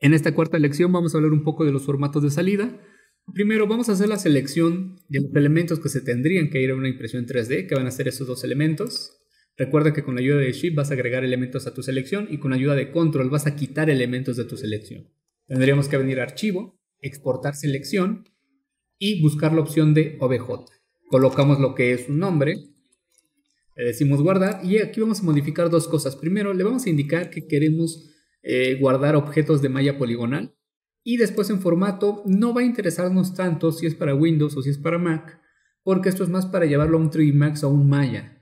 En esta cuarta lección vamos a hablar un poco de los formatos de salida. Primero vamos a hacer la selección de los elementos que se tendrían que ir a una impresión 3D, que van a ser esos dos elementos. Recuerda que con la ayuda de Shift vas a agregar elementos a tu selección y con la ayuda de Control vas a quitar elementos de tu selección. Tendríamos que venir a Archivo, Exportar Selección y buscar la opción de OBJ. Colocamos lo que es un nombre, le decimos guardar y aquí vamos a modificar dos cosas. Primero le vamos a indicar que queremos eh, guardar objetos de malla poligonal. Y después en formato no va a interesarnos tanto si es para Windows o si es para Mac, porque esto es más para llevarlo a un 3D Max o a un Maya.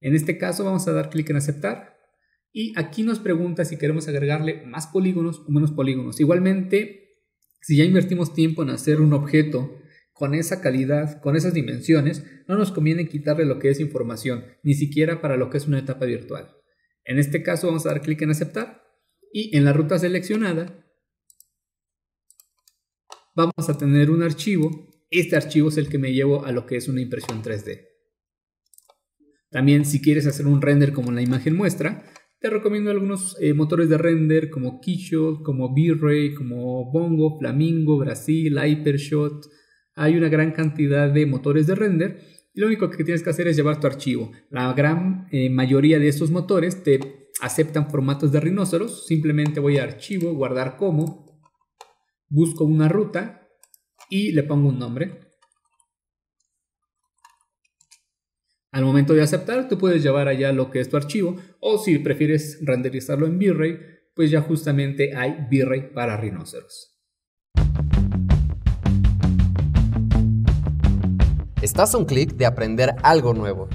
En este caso vamos a dar clic en aceptar y aquí nos pregunta si queremos agregarle más polígonos o menos polígonos. Igualmente, si ya invertimos tiempo en hacer un objeto con esa calidad, con esas dimensiones, no nos conviene quitarle lo que es información, ni siquiera para lo que es una etapa virtual. En este caso vamos a dar clic en aceptar y en la ruta seleccionada vamos a tener un archivo. Este archivo es el que me llevo a lo que es una impresión 3D. También si quieres hacer un render como la imagen muestra, te recomiendo algunos eh, motores de render como Keyshot, como V-Ray, como Bongo, Flamingo, Brasil, Hypershot. Hay una gran cantidad de motores de render y lo único que tienes que hacer es llevar tu archivo. La gran eh, mayoría de estos motores te aceptan formatos de rinoceros, simplemente voy a archivo, guardar como, busco una ruta y le pongo un nombre. Al momento de aceptar, tú puedes llevar allá lo que es tu archivo o si prefieres renderizarlo en V-Ray, pues ya justamente hay V-Ray para rinoceros. Estás a un clic de aprender algo nuevo.